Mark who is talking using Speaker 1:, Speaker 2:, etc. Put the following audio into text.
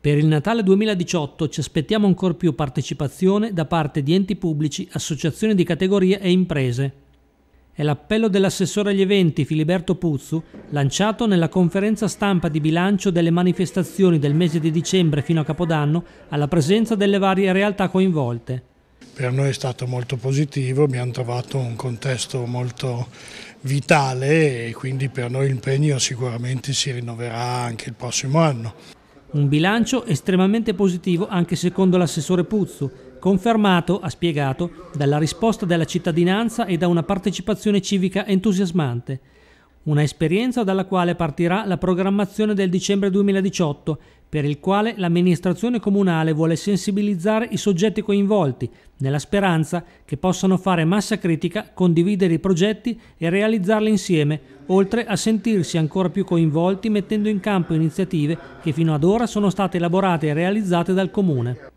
Speaker 1: Per il Natale 2018 ci aspettiamo ancora più partecipazione da parte di enti pubblici, associazioni di categoria e imprese. È l'appello dell'assessore agli eventi Filiberto Puzzu, lanciato nella conferenza stampa di bilancio delle manifestazioni del mese di dicembre fino a Capodanno, alla presenza delle varie realtà coinvolte.
Speaker 2: Per noi è stato molto positivo, abbiamo trovato un contesto molto vitale e quindi per noi l'impegno sicuramente si rinnoverà anche il prossimo anno.
Speaker 1: Un bilancio estremamente positivo anche secondo l'assessore Puzzu, confermato, ha spiegato, dalla risposta della cittadinanza e da una partecipazione civica entusiasmante una esperienza dalla quale partirà la programmazione del dicembre 2018, per il quale l'amministrazione comunale vuole sensibilizzare i soggetti coinvolti, nella speranza che possano fare massa critica, condividere i progetti e realizzarli insieme, oltre a sentirsi ancora più coinvolti mettendo in campo iniziative che fino ad ora sono state elaborate e realizzate dal Comune.